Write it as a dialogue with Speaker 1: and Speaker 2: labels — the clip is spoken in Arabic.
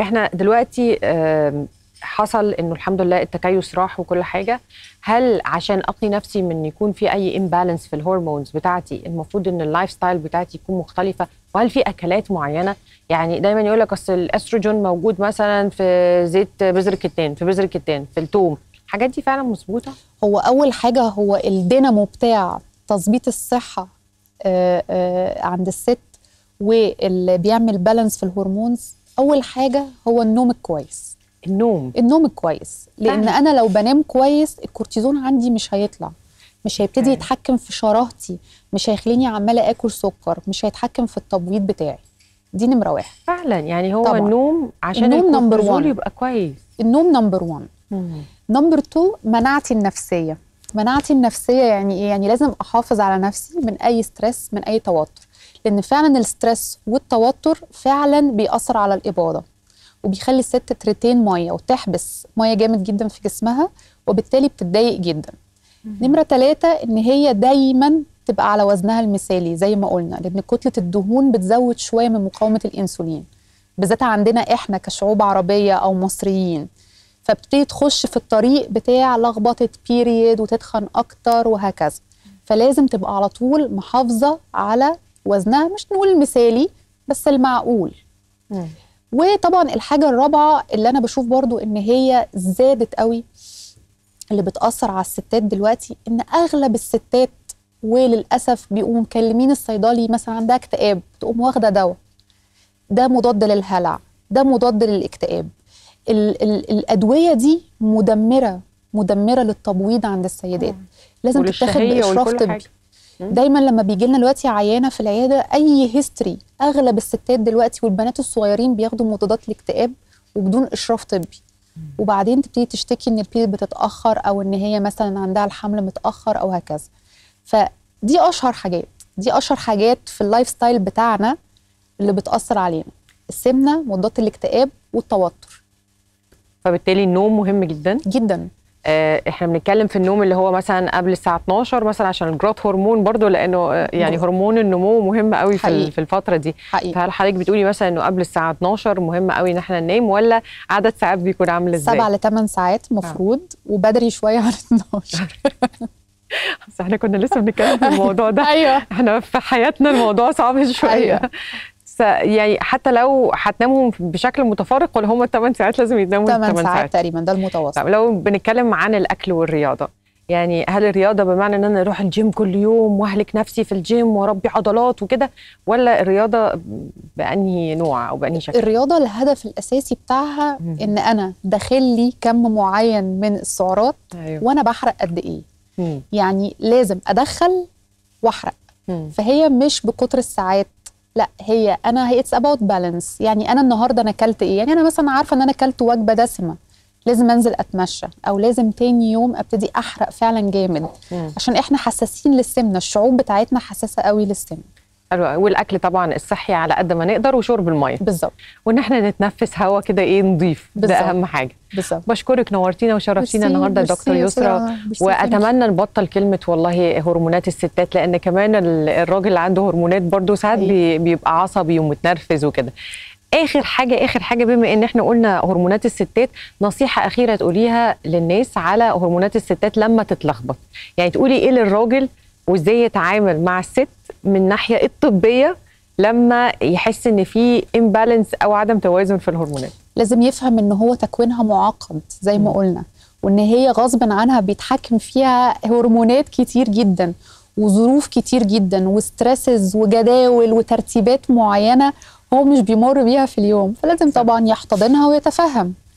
Speaker 1: احنا دلوقتي حصل انه الحمد لله التكيس راح وكل حاجه هل عشان اقي نفسي من يكون في اي امبالانس في الهرمونز بتاعتي المفروض ان اللايف ستايل بتاعتي يكون مختلفه وهل في اكلات معينه يعني دايما يقول لك اصل الاستروجين موجود مثلا في زيت بذر الكتان في بذر الكتان في التوم الحاجات دي فعلا مظبوطه
Speaker 2: هو اول حاجه هو الدينامو بتاع تظبيط الصحه آه، آه، عند الست واللي بيعمل بالانس في الهرمونز اول حاجه هو النوم الكويس النوم النوم الكويس لان فهم. انا لو بنام كويس الكورتيزون عندي مش هيطلع مش هيبتدي أيوة. يتحكم في شراهتي مش هيخليني عماله اكل سكر مش هيتحكم في التبويض بتاعي دي نمره واحد فعلا يعني هو طبعًا. النوم عشان النوم نمبر يبقى كويس النوم نمبر 1 نمبر 2 مناعتي النفسيه مناعتي النفسيه يعني ايه يعني لازم احافظ على نفسي من اي ستريس من اي توتر لان فعلا الستريس والتوتر فعلا بيأثر على الاباضه وبيخلي الست ترتين ميه وتحبس ميه جامد جدا في جسمها وبالتالي بتتضايق جدا نمره ثلاثة ان هي دايما تبقى على وزنها المثالي زي ما قلنا لان كتله الدهون بتزود شويه من مقاومه الانسولين بالذات عندنا احنا كشعوب عربيه او مصريين فبتبتدي تخش في الطريق بتاع لخبطه بيريد وتتخن اكتر وهكذا فلازم تبقى على طول محافظه على وزنها مش نقول المثالي بس المعقول وطبعا الحاجة الرابعة اللي أنا بشوف برضو إن هي زادت قوي اللي بتأثر على الستات دلوقتي إن أغلب الستات وللأسف بيقوموا مكلمين الصيدلي مثلا عندها اكتئاب تقوم واخدة دواء ده مضاد للهلع ده مضاد للاكتئاب ال ال الأدوية دي مدمرة مدمرة للتبويض عند السيدات لازم تتاخد بإشراف طبي دايما لما بيجي لنا دلوقتي عيانه في العياده اي هيستوري اغلب الستات دلوقتي والبنات الصغيرين بياخدوا مضادات الاكتئاب وبدون اشراف طبي وبعدين تبتدي تشتكي ان البيت بتتاخر او ان هي مثلا عندها الحمل متاخر او هكذا فدي اشهر حاجات دي اشهر حاجات في اللايف ستايل بتاعنا اللي بتاثر علينا السمنه مضادات الاكتئاب
Speaker 1: والتوتر فبالتالي النوم مهم جدا جدا آه، احنا بنتكلم في النوم اللي هو مثلا قبل الساعه 12 مثلا عشان الجروث هرمون برضو لانه آه، يعني هرمون النمو مهم قوي في في الفتره دي حقيقي. فهل حضرتك بتقولي مثلا انه قبل الساعه 12 مهم قوي ان احنا ننام ولا عدد ساعات بيكون عامل ازاي 7 ل
Speaker 2: 8 ساعات مفروض آه. وبدري شويه عن
Speaker 1: 12 بس احنا كنا لسه بنتكلم في الموضوع ده ايوه احنا في حياتنا الموضوع صعب شويه أيوة. يعني حتى لو هتنامهم بشكل متفرق ولا هم الثمان ساعات لازم يناموا 8 8 ساعات تقريبا ده المتوسط طب لو بنتكلم عن الاكل والرياضه يعني هل الرياضه بمعنى ان انا اروح الجيم كل يوم واهلك نفسي في الجيم واربي عضلات وكده ولا الرياضه بانهي نوع او بانهي شكل الرياضه الهدف الاساسي
Speaker 2: بتاعها مم. ان انا داخل لي كم معين من السعرات أيوه. وانا بحرق قد ايه مم. يعني لازم ادخل واحرق مم. فهي مش بكتر الساعات لا هي انا اتس اباوت بالانس يعني انا النهارده انا اكلت ايه يعني انا مثلا عارفه ان انا اكلت وجبه دسمه لازم انزل اتمشى او لازم تاني يوم ابتدي احرق فعلا جامد عشان احنا حساسين للسمنه الشعوب بتاعتنا حساسه قوي للسمنه
Speaker 1: والاكل طبعا الصحي على قد ما نقدر وشرب الميه بالظبط وان احنا نتنفس هواء كده ايه نضيف ده اهم حاجه بالظبط بشكرك نورتينا وشرفتينا النهارده دكتور يسرا واتمنى نبطل كلمه والله هرمونات الستات لان كمان الراجل اللي عنده هرمونات برضه ساعات أيوة. بيبقى عصبي ومتنرفز وكده اخر حاجه اخر حاجه بما ان احنا قلنا هرمونات الستات نصيحه اخيره تقوليها للناس على هرمونات الستات لما تتلخبط يعني تقولي ايه للراجل وازاي يتعامل مع الست من ناحيه الطبيه لما يحس ان في امبالانس او عدم توازن في الهرمونات
Speaker 2: لازم يفهم ان هو تكوينها معقد زي ما قلنا وان هي غصب عنها بيتحكم فيها هرمونات كتير جدا وظروف كتير جدا وستريسز وجداول وترتيبات معينه هو مش بيمر بيها في اليوم فلازم طبعا يحتضنها ويتفهم